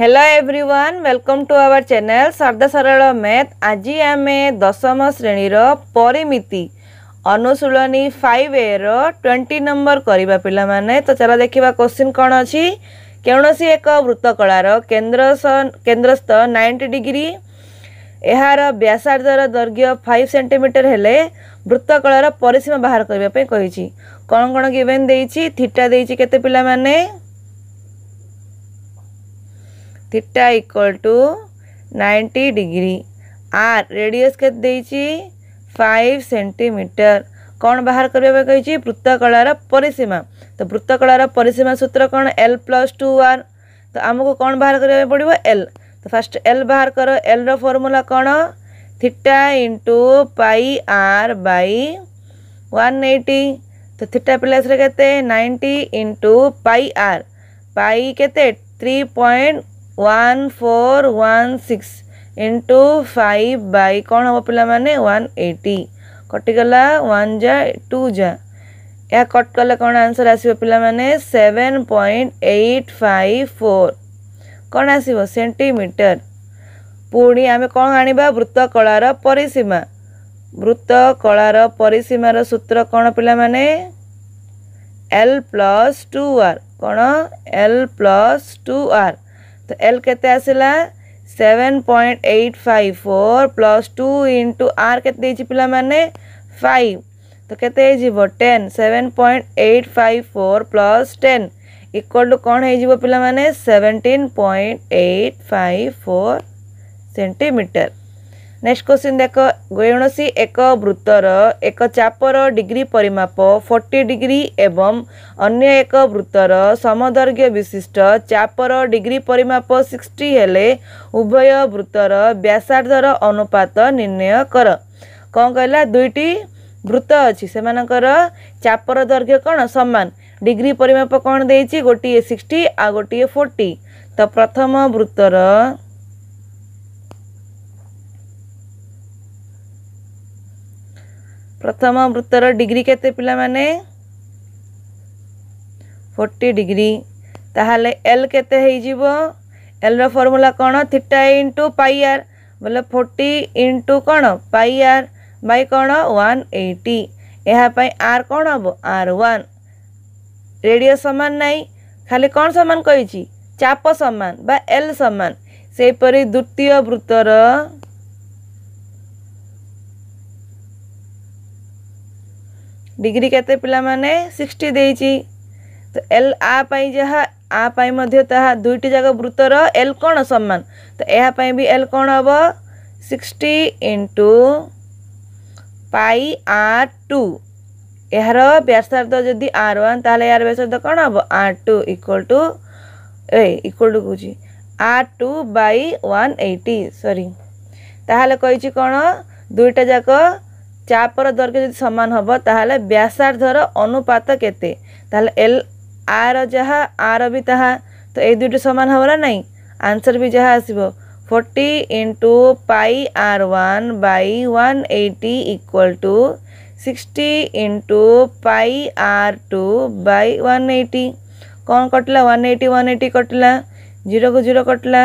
hello everyone welcome to our channel सर्दा सरल math आज आम दशम श्रेणीर परिमिति अनुशूलनी फाइव ए र्वेंटी नंबर करवा पाने तो चलो देखा क्वेश्चन कौन अच्छी कौन सी एक वृत्तकार केन्द्र केन्द्रस्थ नाइंटी डिग्री यार व्यासार्धर दर्घ्य फाइव सेमिटर है वृत्तकार परिसीमा बाहर करने कौन कौन गिवेन देटा देते पाने theta equal to ninety degree R radius के फाइव सेंटीमीटर କ'ଣ ବାହାର କରିବା ପାଇଁ କହିଛି ବୃତ୍ତକଳାର ପରିସୀମା ତ ବୃତ୍ତକଳାର ପରିସୀମା ସୂତ୍ର କ'ଣ ଏଲ୍ ପ୍ଲସ୍ ଟୁ ଆର୍ ତ ଆମକୁ କ'ଣ ବାହାର କରିବା ପାଇଁ ପଡ଼ିବ ଏଲ୍ ତ ଫାଷ୍ଟ ଏଲ୍ ବାହାର କର ଏଲ୍ର ଫର୍ମୁଲା କ'ଣ theta into pi R Bai one ଏଇଟି ତ ଥିଟା ପ୍ଲେସ୍ରେ କେତେ ninety into pi R pi କେତେ three point one four one six into five by କ'ଣ ହେବ ପିଲାମାନେ ୱାନ୍ ଏଇଟି କଟିଗଲା ୱାନ୍ ଯା ଟୁ ଯା ଏହା କଟ୍ କଲେ କ'ଣ ଆନ୍ସର୍ ଆସିବ ପିଲାମାନେ seven point eight five four କ'ଣ ଆସିବ ସେଣ୍ଟିମିଟର ପୁଣି ଆମେ କ'ଣ ଆଣିବା ବୃତ୍ତକଳାର ପରିସୀମା ବୃତ୍ତକଳାର ପରିସୀମାର ସୂତ୍ର କ'ଣ ପିଲାମାନେ ଏଲ୍ ପ୍ଲସ୍ ଟୁ ଆର୍ କ'ଣ ଏଲ୍ ପ୍ଲସ୍ ଟୁ ଆର୍ तो एल के आसला seven point eight five four plus two into R के पाने फाइव तो के ten seven point eight five four plus ten equal to कौन हो पाने seventeen point eight five four centimetre next question ଦେଖ କୌଣସି ଏକ ବୃତ୍ତର ଏକ ଚାପର ଡିଗ୍ରୀ ପରିମାପ ଫର୍ଟି ଡିଗ୍ରୀ ଏବଂ ଅନ୍ୟ ଏକ ବୃତ୍ତର ସମଦୈର୍ଘ୍ୟ ବିଶିଷ୍ଟ ଚାପର ଡିଗ୍ରୀ ପରିମାପ ସିକ୍ସଟି ହେଲେ ଉଭୟ ବୃତ୍ତର ବ୍ୟାସାର୍ଦ୍ଧର ଅନୁପାତ ନିର୍ଣ୍ଣୟ କର କ'ଣ କହିଲା ଦୁଇଟି ବୃତ୍ତ ଅଛି ସେମାନଙ୍କର ଚାପର ଦୈର୍ଘ୍ୟ କ'ଣ ସମାନ ଡିଗ୍ରୀ ପରିମାପ କ'ଣ ଦେଇଛି ଗୋଟିଏ ସିକ୍ସଟି ଆଉ ଗୋଟିଏ ଫୋର୍ଟି ତ ପ୍ରଥମ ବୃତ୍ତର ಪ್ರಥಮ ವೃತ್ತರ ಡಿಗ್ರಿ କେତେ ପିଲାମାନେ 40 ಡಿಗ್ರಿ ତାହେଲେ l କେତେ ହେଇଯିବ l ର ଫର୍ମୁଲା କ'ଣ ଥିଟା ଇଣ୍ଟୁ ପାଇ ଆର୍ ବୋଲେ ଫୋର୍ଟି ଇଣ୍ଟୁ କ'ଣ ପାଇ ଆର୍ ବାଇ କ'ଣ ୱାନ୍ ଏଇଟି ଏହା ପାଇଁ ଆର୍ କ'ଣ ହେବ ଆର୍ ୱାନ୍ ରେଡ଼ିଓ ସମାନ ନାହିଁ ଖାଲି କ'ଣ ସମାନ କହିଛି ଚାପ ସମାନ ବା ଏଲ୍ ସମାନ ସେହିପରି ଦ୍ୱିତୀୟ ବୃତ୍ତର ডিଗ୍ରୀ କେତେ ପିଲାମାନେ ସିକ୍ସଟି ଦେଇଛି ତ ଏଲ୍ ଆ ପାଇଁ ଯାହା ଆ ପାଇଁ ମଧ୍ୟ ତାହା ଦୁଇଟି ଯାକ ବୃତ୍ତର ଏଲ୍ କ'ଣ ସମାନ ତ ଏହା ପାଇଁ ବି ଏଲ୍ କ'ଣ ହେବ sixty into pi R two ଏହାର ବ୍ୟାସାର୍ଦ୍ଧ ଯଦି ଆର୍ ୱାନ୍ ତାହେଲେ ଏହାର ବ୍ୟାସାର୍ଦ୍ଧ କ'ଣ ହେବ R two equal to a equal to କହୁଛି R two by one eighty sorry ତାହେଲେ କହିଛି କ'ଣ ଦୁଇଟା ଯାକ ଚାପର ଦୈର୍ଘ୍ୟ ଯଦି ସମାନ ହେବ ତାହେଲେ ବ୍ୟାସାର୍ଦ୍ଧର ଅନୁପାତ କେତେ ତାହେଲେ ଏଲ୍ ଆର ଯାହା ଆର ବି ତାହା ତ ଏଇ ଦୁଇଟି ସମାନ ହେବ ନା ନାହିଁ ଆନ୍ସର୍ ବି ଯାହା ଆସିବ forty into pi R one by one eighty equal to sixty into pi R two by one eighty କ'ଣ କଟିଲା ୱାନ୍ ଏଇଟି ୱାନ୍ ଏଇଟି କଟିଲା ଜିରୋକୁ ଜିରୋ କଟିଲା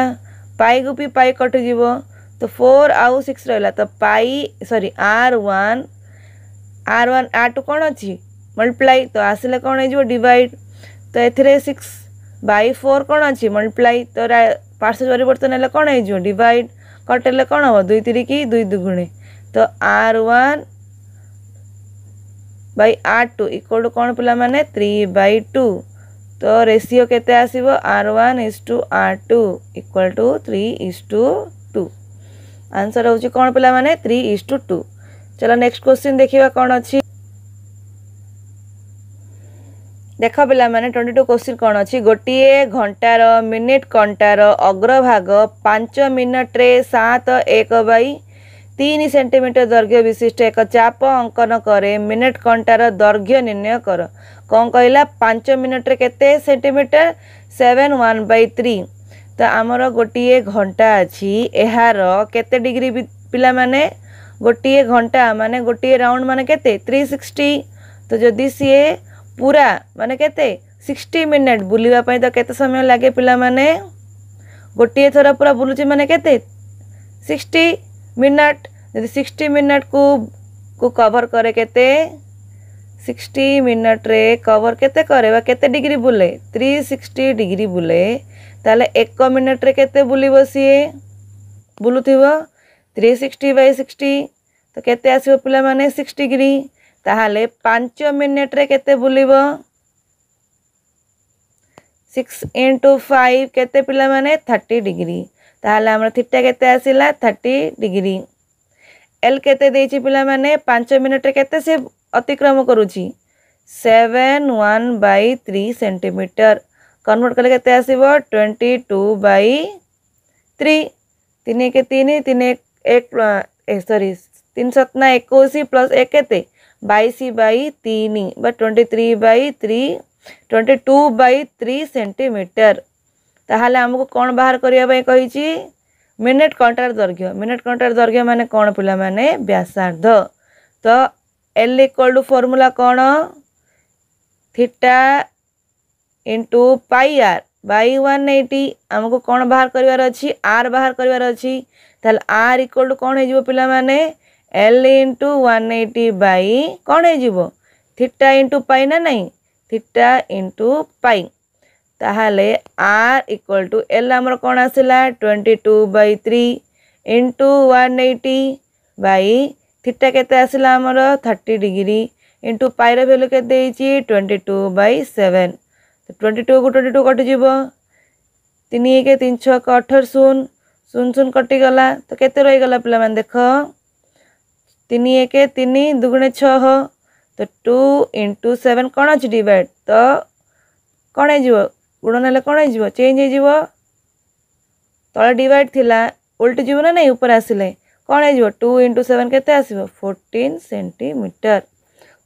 ପାଇକୁ ବି ପାଇ କଟିଯିବ તો ફોર આઉ સિક્સ રહેલા તો pi sorry R one R one R two କ'ଣ ଅଛି ମଲ୍ଟିପ୍ଲାଏ ତ ଆସିଲେ କ'ଣ ହେଇଯିବ ଡିଭାଇଡ଼ ତ ଏଥିରେ ସିକ୍ସ ବାଇ ଫୋର୍ କ'ଣ ଅଛି ମଲ୍ଟିପ୍ଲାଏ ତ ପାର୍ଶ୍ୱ ପରିବର୍ତ୍ତନ ହେଲେ କ'ଣ ହେଇଯିବ ଡିଭାଇଡ଼ କଟେଲେ କ'ଣ ହେବ ଦୁଇ ତିରିକି ଦୁଇ ଦୁଗୁଣେ ତ R one by R two equal to କ'ଣ ପିଲାମାନେ ଥ୍ରୀ ବାଇ ଟୁ ତ ରେସିଓ କେତେ ଆସିବ R one is to R two equal to three is to answer ହେଉଛି କ'ଣ ପିଲାମାନେ ଥ୍ରୀ ଇଜ୍ ଟୁ ଟୁ ଚାଲ ନେକ୍ସଟ କ୍ୱେଶ୍ଚିନ୍ ଦେଖିବା କ'ଣ ଅଛି ଦେଖ ପିଲାମାନେ ଟ୍ୱେଣ୍ଟି ଟୁ କ୍ୱେଶ୍ଚିନ୍ କ'ଣ ଅଛି ଗୋଟିଏ ଘଣ୍ଟାର ମିନିଟ୍ କଣ୍ଟାର ଅଗ୍ରଭାଗ ପାଞ୍ଚ ମିନିଟ୍ରେ ସାତ ଏକ ବାଇ ତିନି ସେଣ୍ଟିମିଟର ଦୈର୍ଘ୍ୟ ବିଶିଷ୍ଟ ଏକ ଚାପ ଅଙ୍କନ କରେ ମିନିଟ୍ କଣ୍ଟାର ଦୈର୍ଘ୍ୟ ନିର୍ଣ୍ଣୟ କର କ'ଣ କହିଲା ପାଞ୍ଚ ମିନିଟ୍ରେ କେତେ centimetre seven one by three ତ ଆମର ଗୋଟିଏ ଘଣ୍ଟା ଅଛି ଏହାର କେତେ ଡିଗ୍ରୀ ପିଲାମାନେ ଗୋଟିଏ ଘଣ୍ଟା ମାନେ ଗୋଟିଏ ରାଉଣ୍ଡ ମାନେ କେତେ ଥ୍ରୀ ସିକ୍ସଟି ତ ଯଦି ସିଏ ପୁରା ମାନେ କେତେ ସିକ୍ସଟି ମିନିଟ୍ ବୁଲିବା ପାଇଁ ତ କେତେ ସମୟ ଲାଗେ ପିଲାମାନେ ଗୋଟିଏ ଥର ପୁରା ବୁଲୁଛି ମାନେ କେତେ ସିକ୍ସଟି ମିନିଟ୍ ଯଦି ସିକ୍ସଟି ମିନିଟ୍କୁ କୁ କଭର୍ କରେ କେତେ सिक्सटी मिनट्रे कवर के कैत डिग्री बुले थ्री सिक्सटी डिग्री बुले तेल एक मिनट्रे के बुल सीए बुल थ्री सिक्सटी बै सिक्सटी तो कैसे आस पाने सिक्स डिग्री ताल पांच मिनिट्रे के बुल सिक्स इंटू फाइव के पाने थर्टी डिग्री ताल थीटा के थर्टी डिग्री एल के पाने पांच मिनिट्रे के अतिक्रम करुच्ची seven one by three centimetre convert कले के आस ट्वेंटी टू बै थ्री तीन एक तीन तीन एक सरी तीन सतना एक प्लस एक बैश बै तीन बा twenty three by three twenty two by three centimetre ताल आमको कौन बाहर କରିବା ପାଇଁ କହିଛି ମିନିଟ୍ दर्घ्य ଦୈର୍ଘ୍ୟ ମିନିଟ୍ दर्घ्य ଦୈର୍ଘ୍ୟ कौन पे ପିଲାମାନେ ବ୍ୟାସାର୍ଦ୍ଧ एल इक्वल टू फर्मूला कौन theta into pi R one eighty आमको कौन बाहर करार अच्छी आर बाहर करार अच्छी ताल आर इक्वल टू कौन हो पाने L into one eighty by कौन हो थीटा इंटू पाई ना ना थीटा इंटू पाई ताहले आर इक्वल टू एल आम कौन आसला twenty two by three into one eighty by theta কেতে আসলা আমার থার্টি ডিগ্রি ইন্টু পাইর ভ্যালু কেতে দিয়েছি টোয়েন্টি টু বাই সেভেন তো টোয়েন্টি টু কু টোয়েন্টি টু কটিযোগ তিন এক তিন ছক অঠর শূন্য শূন্য শূন্য কটিগলা তো কেতে রইগলা পিলা মানে দেখ তিন এক তিন দুগুণে ছহ তো টু ইন্টু সেভেন কোণ অছি ডিভাইড তো কোণ হয়ে গুণন হলে কোণ হয়ে চেঞ্জ হয়ে তলে ডিভাইড লা উল্টি যাব না নাই উপরে আসলে कौन हो टू इंटु सेवेन के फोर्टीन सेमिटर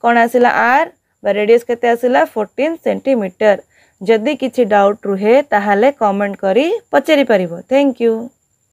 कौन आसला आर रेडियस के फोर्टीन सेमिटर जदि किसी डाउट रुहे कमेंट कर पचारि थैंक यू